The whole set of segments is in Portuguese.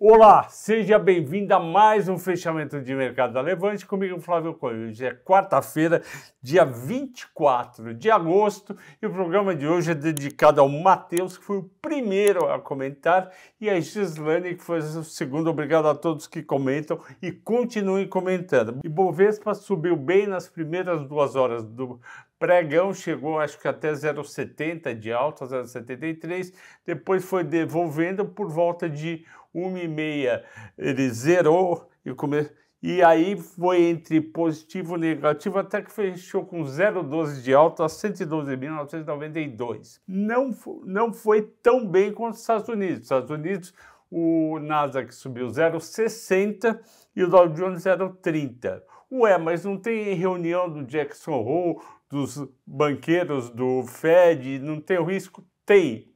Olá, seja bem-vindo a mais um fechamento de mercado da Levante comigo, Flávio Coelho. Hoje é quarta-feira, dia 24 de agosto, e o programa de hoje é dedicado ao Matheus, que foi o primeiro a comentar, e a Gislane, que foi o segundo. Obrigado a todos que comentam e continuem comentando. E Bovespa subiu bem nas primeiras duas horas do, Pregão chegou acho que até 0,70 de alta, 0,73, depois foi devolvendo por volta de 1,5 ele zerou e começou. E aí foi entre positivo e negativo, até que fechou com 0,12 de alta, 112.992. Não, não foi tão bem quanto os Estados Unidos. Os Estados Unidos, o Nasdaq subiu 0,60 e o Dow Jones 0,30. Ué, mas não tem reunião do Jackson Hole, dos banqueiros do Fed, não tem o risco? Tem.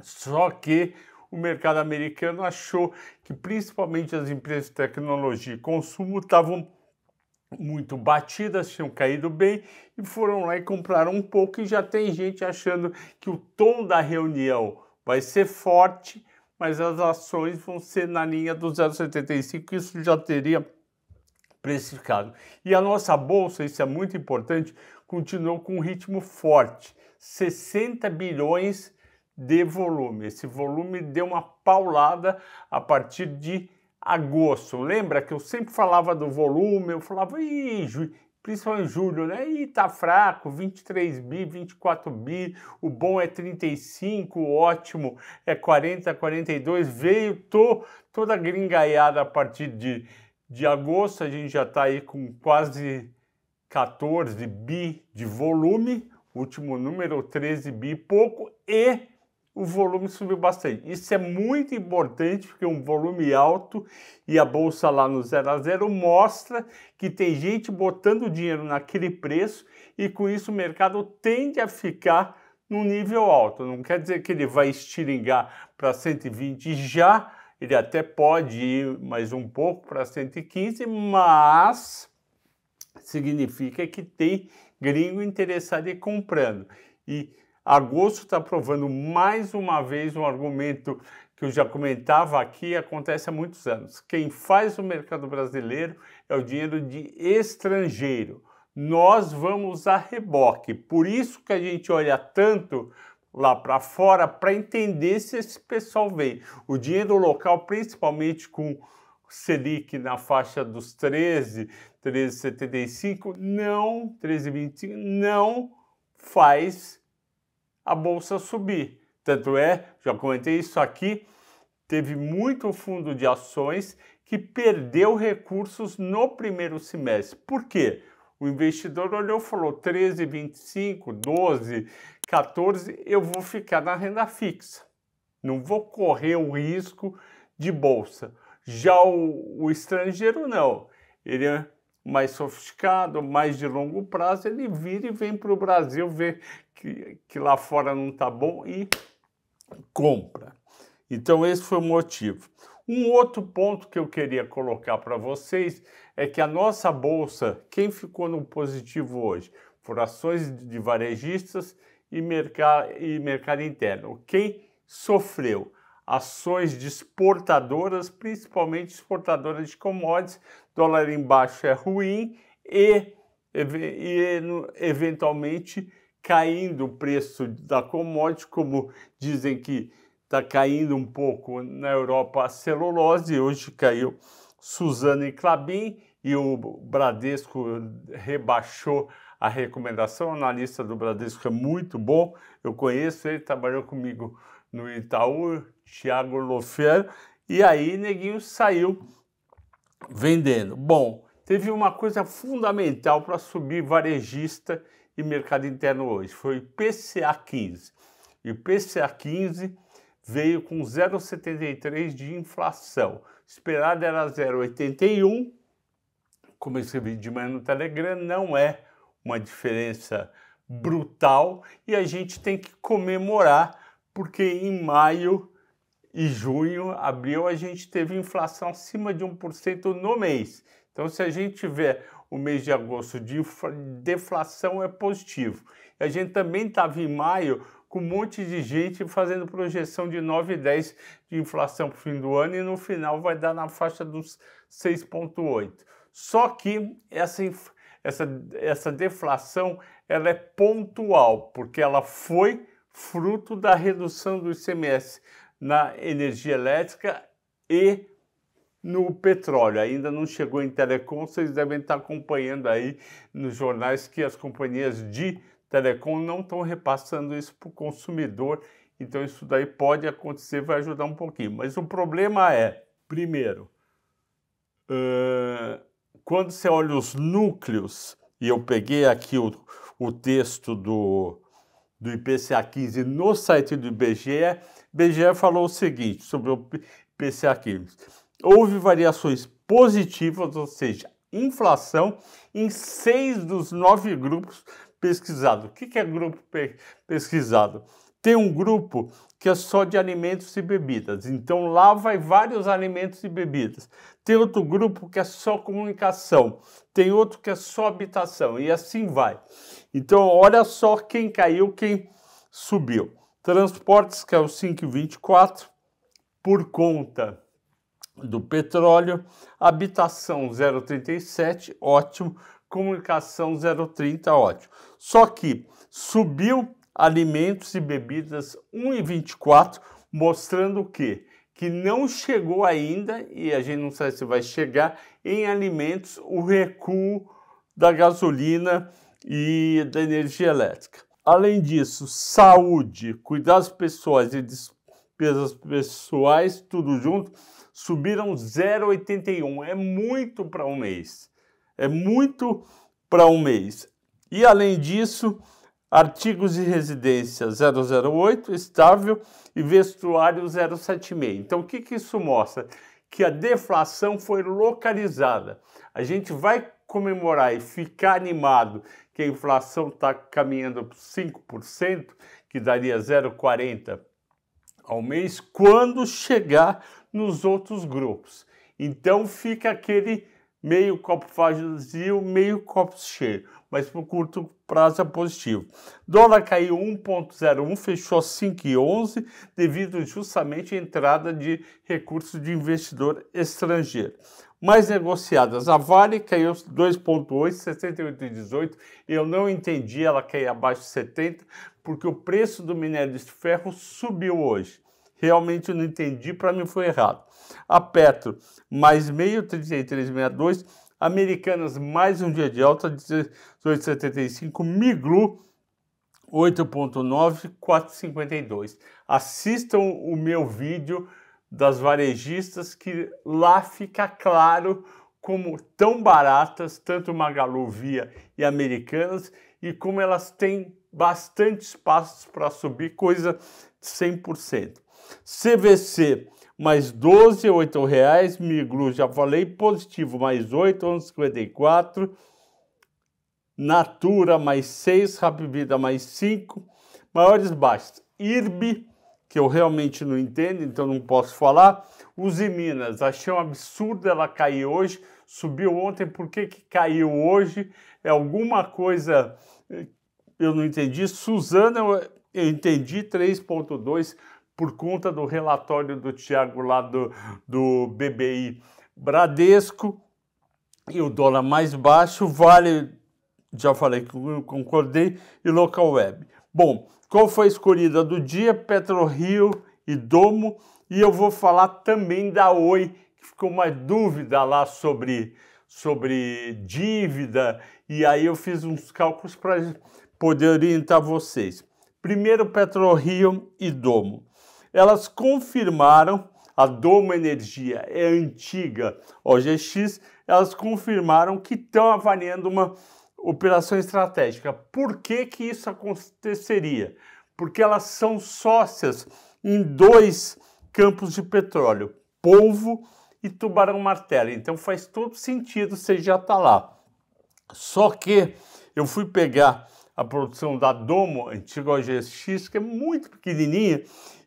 Só que o mercado americano achou que principalmente as empresas de tecnologia e consumo estavam muito batidas, tinham caído bem e foram lá e compraram um pouco. E já tem gente achando que o tom da reunião vai ser forte, mas as ações vão ser na linha do 0,75. Isso já teria precificado. E a nossa bolsa, isso é muito importante, continuou com um ritmo forte, 60 bilhões de volume. Esse volume deu uma paulada a partir de agosto. Lembra que eu sempre falava do volume, eu falava, Ih, ju... principalmente em julho, né? e tá fraco, 23 bi, 24 bi, o bom é 35, o ótimo é 40, 42. Veio tô, toda gringaiada a partir de de agosto, a gente já está aí com quase 14 bi de volume, último número 13 bi e pouco, e o volume subiu bastante. Isso é muito importante, porque um volume alto e a bolsa lá no zero a zero mostra que tem gente botando dinheiro naquele preço e com isso o mercado tende a ficar num nível alto. Não quer dizer que ele vai estiringar para 120 já, ele até pode ir mais um pouco para 115, mas significa que tem gringo interessado em comprando. E agosto está provando mais uma vez um argumento que eu já comentava aqui, acontece há muitos anos. Quem faz o mercado brasileiro é o dinheiro de estrangeiro. Nós vamos a reboque. Por isso que a gente olha tanto lá para fora para entender se esse pessoal vem. O dinheiro local, principalmente com Selic na faixa dos 13, 13,75, não, 13,25, não faz a bolsa subir. Tanto é, já comentei isso aqui, teve muito fundo de ações que perdeu recursos no primeiro semestre. Por quê? O investidor olhou e falou 13,25, 12, 14, eu vou ficar na renda fixa. Não vou correr o risco de bolsa. Já o, o estrangeiro, não. Ele é mais sofisticado, mais de longo prazo, ele vira e vem para o Brasil ver que, que lá fora não está bom e compra. Então, esse foi o motivo. Um outro ponto que eu queria colocar para vocês é que a nossa bolsa, quem ficou no positivo hoje? Por ações de varejistas e mercado, e mercado interno. Quem sofreu? Ações de exportadoras, principalmente exportadoras de commodities, dólar em baixo é ruim e, e eventualmente caindo o preço da commodity, como dizem que está caindo um pouco na Europa a celulose, hoje caiu Suzano e Clabin e o Bradesco rebaixou a recomendação analista do Bradesco é muito bom. Eu conheço ele, trabalhou comigo no Itaú, Thiago Lofer. E aí, neguinho saiu vendendo. Bom, teve uma coisa fundamental para subir varejista e mercado interno hoje. Foi o PCA 15. E o PCA 15 veio com 0,73 de inflação. Esperado era 0,81. Como eu escrevi de manhã no Telegram, não é uma diferença brutal e a gente tem que comemorar porque em maio e junho, abril, a gente teve inflação acima de 1% no mês. Então, se a gente tiver o mês de agosto de deflação, é positivo. E a gente também estava em maio com um monte de gente fazendo projeção de 9 e 10 de inflação para o fim do ano e no final vai dar na faixa dos 6,8. Só que essa inflação essa, essa deflação ela é pontual, porque ela foi fruto da redução do ICMS na energia elétrica e no petróleo. Ainda não chegou em telecom, vocês devem estar acompanhando aí nos jornais que as companhias de telecom não estão repassando isso para o consumidor. Então, isso daí pode acontecer, vai ajudar um pouquinho. Mas o problema é, primeiro, uh quando você olha os núcleos, e eu peguei aqui o, o texto do, do IPCA 15 no site do IBGE, IBGE falou o seguinte sobre o IPCA 15. Houve variações positivas, ou seja, inflação, em seis dos nove grupos pesquisados. O que é grupo pesquisado? Tem um grupo que é só de alimentos e bebidas. Então lá vai vários alimentos e bebidas. Tem outro grupo que é só comunicação. Tem outro que é só habitação. E assim vai. Então olha só quem caiu, quem subiu. Transportes que é o 5,24 por conta do petróleo. Habitação 0,37, ótimo. Comunicação 0,30, ótimo. Só que subiu alimentos e bebidas 1,24, mostrando o quê? Que não chegou ainda, e a gente não sabe se vai chegar, em alimentos o recuo da gasolina e da energia elétrica. Além disso, saúde, cuidados pessoais e despesas pessoais, tudo junto, subiram 0,81. É muito para um mês. É muito para um mês. E além disso, artigos de residência 008, estável e vestuário 076. Então, o que, que isso mostra? Que a deflação foi localizada. A gente vai comemorar e ficar animado que a inflação está caminhando para 5%, que daria 0,40% ao mês, quando chegar nos outros grupos. Então, fica aquele meio copo vazio, meio copo cheio, mas por curto prazo é positivo. Dólar caiu 1,01, fechou 5,11 devido justamente à entrada de recursos de investidor estrangeiro. Mais negociadas, a Vale caiu 2,8, 68,18. Eu não entendi ela cair abaixo de 70, porque o preço do minério de ferro subiu hoje realmente eu não entendi, para mim foi errado. A Petro, mais meio, 33,62. Americanas, mais um dia de alta, 18,75. Miglu, 8,9, 4,52. Assistam o meu vídeo das varejistas, que lá fica claro como tão baratas, tanto Magalu Via e Americanas, e como elas têm bastante espaços para subir, coisa de 100%. CVC mais 12, R$ 8,00. Miglu, já falei, positivo mais 8, R$ 11,54. Natura mais 6, Rapvida mais 5. Maiores baixos. IRB, que eu realmente não entendo, então não posso falar. Use Minas, achei um absurdo ela cair hoje, subiu ontem, por que, que caiu hoje? É alguma coisa, eh, eu não entendi. Suzana, eu entendi, 3,2% por conta do relatório do Tiago lá do, do BBI Bradesco, e o dólar mais baixo, Vale, já falei que concordei, e Local Web. Bom, qual foi a escolhida do dia? PetroRio e Domo, e eu vou falar também da Oi, que ficou uma dúvida lá sobre, sobre dívida, e aí eu fiz uns cálculos para poder orientar vocês. Primeiro, PetroRio e Domo elas confirmaram a Doma Energia é antiga OGX, elas confirmaram que estão avaliando uma operação estratégica. Por que, que isso aconteceria? Porque elas são sócias em dois campos de petróleo, Polvo e Tubarão Martelo. Então faz todo sentido você já estar tá lá. Só que eu fui pegar a produção da Domo, antiga OGX, que é muito pequenininha,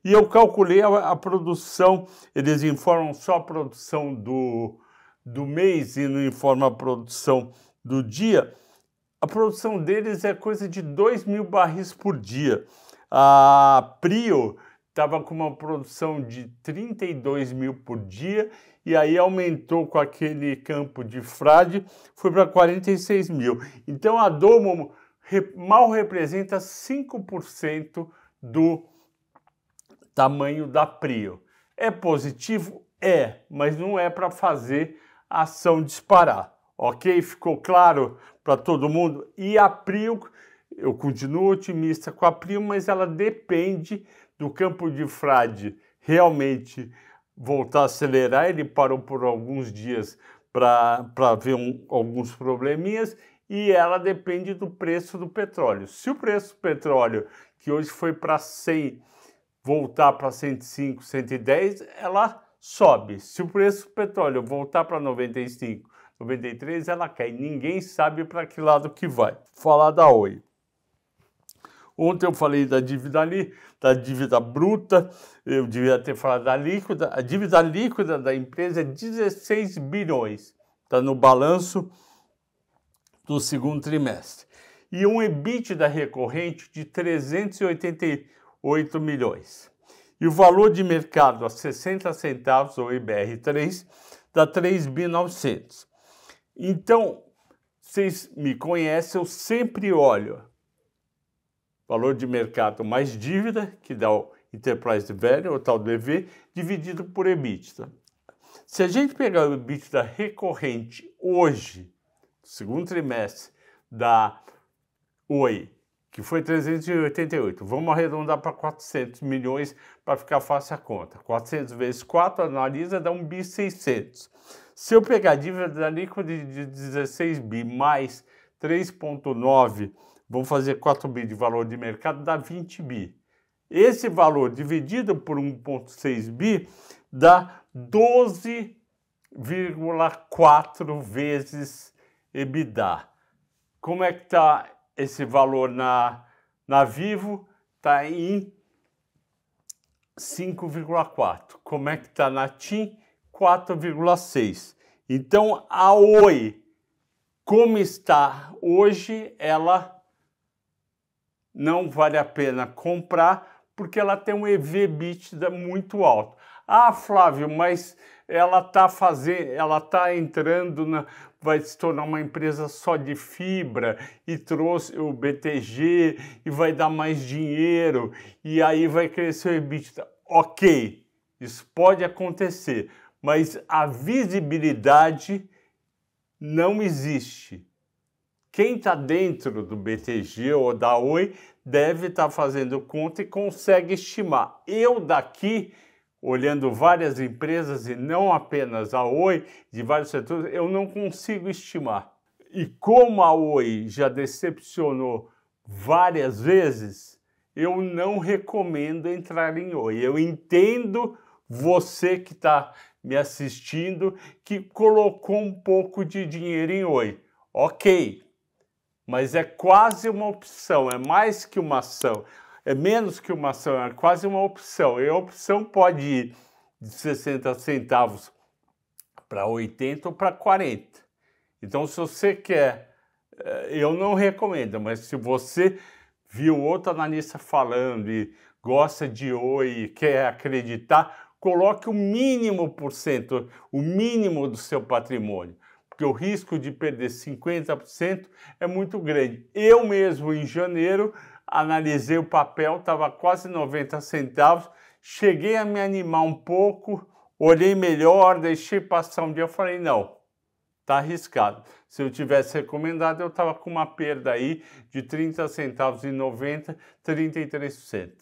e eu calculei a, a produção, eles informam só a produção do, do mês e não informa a produção do dia, a produção deles é coisa de 2 mil barris por dia. A Prio estava com uma produção de 32 mil por dia e aí aumentou com aquele campo de frade, foi para 46 mil. Então a Domo mal representa 5% do tamanho da PRIO. É positivo? É, mas não é para fazer a ação disparar. Ok? Ficou claro para todo mundo? E a PRIO, eu continuo otimista com a PRIO, mas ela depende do campo de frade realmente voltar a acelerar. Ele parou por alguns dias para ver um, alguns probleminhas e ela depende do preço do petróleo. Se o preço do petróleo, que hoje foi para 100, voltar para 105, 110, ela sobe. Se o preço do petróleo voltar para 95, 93, ela cai. Ninguém sabe para que lado que vai. Falar da Oi. Ontem eu falei da dívida ali, da dívida bruta, eu devia ter falado da líquida. A dívida líquida da empresa é 16 bilhões. Está no balanço do segundo trimestre e um EBITDA recorrente de 388 milhões. E o valor de mercado a 60 centavos, ou IBR3, dá 3.900. Então, vocês me conhecem, eu sempre olho valor de mercado mais dívida, que dá o Enterprise Value, o tal do EV, dividido por EBITDA. Se a gente pegar o EBITDA recorrente hoje, segundo trimestre da Oi, que foi 388, vamos arredondar para 400 milhões para ficar fácil a conta. 400 vezes 4 analisa dá 1.600. Se eu pegar a dívida da líquida de 16 bi mais 3.9, vamos fazer 4 bi de valor de mercado, dá 20 bi. Esse valor dividido por 1.6 bi dá 12,4 vezes EBITDA. Como é que está esse valor na, na Vivo? Está em 5,4. Como é que está na TIM? 4,6. Então, a Oi, como está hoje, ela não vale a pena comprar porque ela tem um EV EBITDA muito alto. Ah, Flávio, mas ela está fazendo, ela está entrando na, vai se tornar uma empresa só de fibra e trouxe o BTG e vai dar mais dinheiro e aí vai crescer o EBITDA. Ok, isso pode acontecer, mas a visibilidade não existe. Quem está dentro do BTG ou da Oi deve estar tá fazendo conta e consegue estimar. Eu daqui olhando várias empresas e não apenas a Oi, de vários setores, eu não consigo estimar. E como a Oi já decepcionou várias vezes, eu não recomendo entrar em Oi. Eu entendo você que está me assistindo que colocou um pouco de dinheiro em Oi. Ok, mas é quase uma opção, é mais que uma ação é menos que uma ação, é quase uma opção. E a opção pode ir de 60 centavos para 80 ou para 40. Então, se você quer, eh, eu não recomendo, mas se você viu outro analista falando e gosta de oi quer acreditar, coloque o mínimo por cento, o mínimo do seu patrimônio porque o risco de perder 50% é muito grande. Eu mesmo, em janeiro, analisei o papel, estava quase 90 centavos, cheguei a me animar um pouco, olhei melhor, deixei passar um dia, eu falei, não, tá arriscado. Se eu tivesse recomendado, eu estava com uma perda aí de 30 centavos e 90, 33%.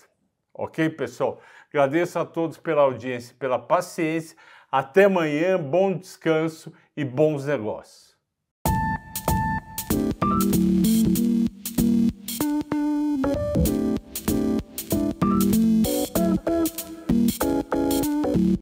Ok, pessoal? Agradeço a todos pela audiência, pela paciência. Até amanhã, bom descanso e bons negócios.